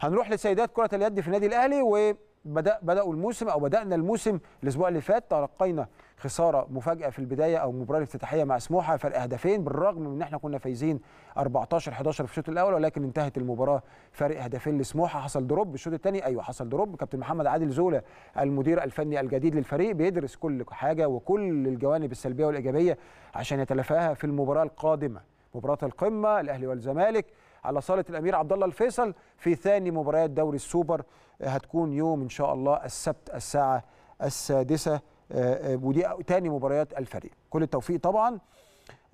هنروح لسيدات كره اليد في النادي الاهلي وبدا بداوا الموسم او بدانا الموسم الاسبوع اللي فات تلقينا خساره مفاجاه في البدايه او المباراه الافتتاحيه مع سموحه فرق هدفين بالرغم من ان احنا كنا فايزين 14 11 في الشوط الاول ولكن انتهت المباراه فرق هدفين لسموحه حصل دروب الشوط الثاني ايوه حصل دروب كابتن محمد عادل زولا المدير الفني الجديد للفريق بيدرس كل حاجه وكل الجوانب السلبيه والايجابيه عشان يتلافاها في المباراه القادمه مباراه القمه الاهلي والزمالك على صاله الامير عبد الله الفيصل في ثاني مباريات دوري السوبر آه، هتكون يوم ان شاء الله السبت الساعه السادسه آه، آه، ودي ثاني مباريات الفريق كل التوفيق طبعا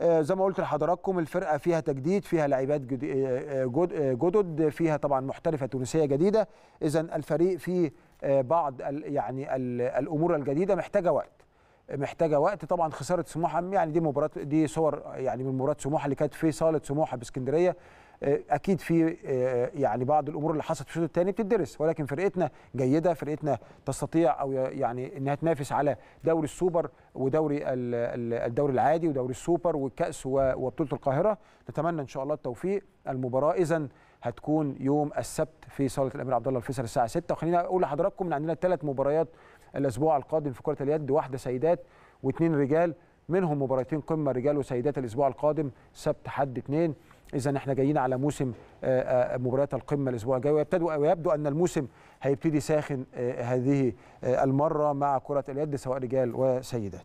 زي ما قلت لحضراتكم الفرقه فيها تجديد فيها لاعبات جدد فيها طبعا محترفه تونسيه جديده اذا الفريق فيه بعض يعني الامور الجديده محتاجه وقت محتاجه وقت طبعا خساره سموحه يعني دي مباراه دي صور يعني من مباراه سموحه اللي كانت في صاله سموحه باسكندريه آه، اكيد في آه، آه، يعني بعض الامور اللي حصلت في الشوط الثاني بتدرس ولكن فرقتنا جيده فرقتنا تستطيع او يعني انها تنافس على دوري السوبر ودوري الدوري العادي ودوري السوبر والكاس وبطوله القاهره نتمنى ان شاء الله التوفيق المباراه اذا هتكون يوم السبت في صاله الامير عبد الله الفيصل الساعه 6 وخلينا اقول لحضراتكم ان عندنا ثلاث مباريات الاسبوع القادم في كره اليد واحده سيدات واثنين رجال منهم مباراتين قمه رجال وسيدات الاسبوع القادم سبت حد اثنين اذا احنا جايين على موسم آه، آه، مباريات القمه الاسبوع الجاي ويبتدوا ويبدو ان الموسم هيبتدي ساخن آه، هذه المره مع كره اليد سواء رجال وسيدات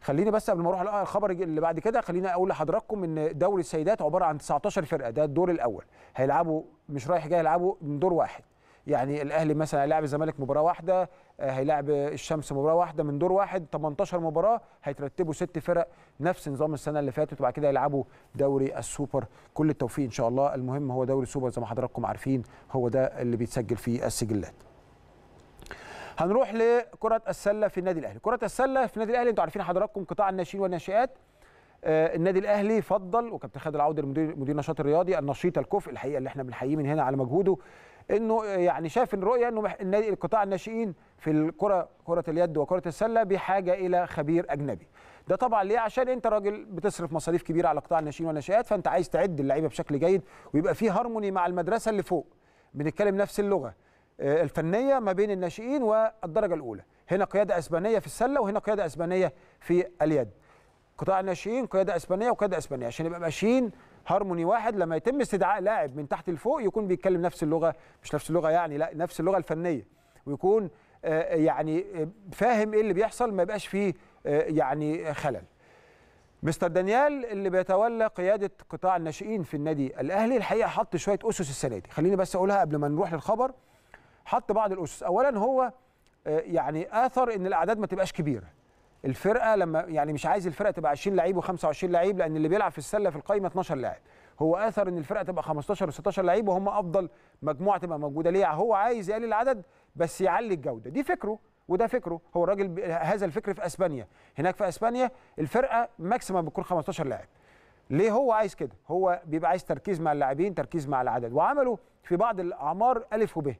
خليني بس قبل ما اروح الخبر اللي بعد كده خليني اقول لحضراتكم ان دوري السيدات عباره عن 19 فرقه ده الدور الاول هيلعبوا مش رايح جاي هيلعبوا من دور واحد يعني الاهلي مثلا هيلاعب الزمالك مباراه واحده آه، هيلاعب الشمس مباراه واحده من دور واحد 18 مباراه هيترتبوا ست فرق نفس نظام السنه اللي فاتت وبعد كده يلعبوا دوري السوبر كل التوفيق ان شاء الله المهم هو دوري السوبر زي ما حضراتكم عارفين هو ده اللي بيتسجل فيه السجلات هنروح لكره السله في النادي الاهلي كره السله في النادي الاهلي انتوا عارفين حضراتكم قطاع الناشئين والناشئات آه، النادي الاهلي فضل وكابتن خالد العودي مدير مدير النشاط الرياضي النشيط الكفء الحقيقه اللي احنا بنحييه من هنا على مجهوده انه يعني شاف الرؤيه انه النادي القطاع الناشئين في الكره كره اليد وكره السله بحاجه الى خبير اجنبي ده طبعا ليه عشان انت راجل بتصرف مصاريف كبيره على قطاع الناشئين والناشئات فانت عايز تعد اللعيبه بشكل جيد ويبقى في هارموني مع المدرسه اللي فوق بنتكلم نفس اللغه آه، الفنيه ما بين الناشئين والدرجه الاولى هنا قياده اسبانيه في السله وهنا قياده اسبانيه في اليد قطاع الناشئين قياده اسبانيه وقياده اسبانيه عشان يبقى ماشيين هارموني واحد لما يتم استدعاء لاعب من تحت لفوق يكون بيتكلم نفس اللغه مش نفس اللغه يعني لا نفس اللغه الفنيه ويكون آه، آه، يعني آه، فاهم ايه اللي بيحصل ما يبقاش فيه يعني خلل مستر دانيال اللي بيتولى قياده قطاع الناشئين في النادي الاهلي الحقيقه حط شويه اسس السنه دي خليني بس اقولها قبل ما نروح للخبر حط بعض الاسس اولا هو يعني اثر ان الاعداد ما تبقاش كبيره الفرقه لما يعني مش عايز الفرقه تبقى 20 لعيب و25 لعيب لان اللي بيلعب في السله في القايمه 12 لاعب هو اثر ان الفرقه تبقى 15 و16 لعيب وهم افضل مجموعه تبقى موجوده ليه هو عايز يقلل العدد بس يعلي الجوده دي فكره وده فكره هو الراجل هذا الفكر في اسبانيا هناك في اسبانيا الفرقه ماكسيمم بتكون 15 لاعب ليه هو عايز كده هو بيبقى عايز تركيز مع اللاعبين تركيز مع العدد وعملوا في بعض الاعمار الف وب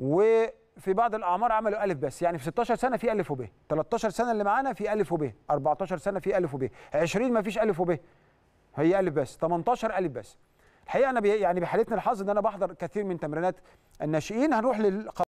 و في بعض الاعمار عملوا الف بس يعني في 16 سنه في الف وب 13 سنه اللي معانا في الف وب 14 سنه في الف وب 20 ما فيش الف وب هي الف بس 18 الف بس الحقيقه انا يعني بحالتنا الحظ ان انا بحضر كثير من تمرينات الناشئين هنروح لل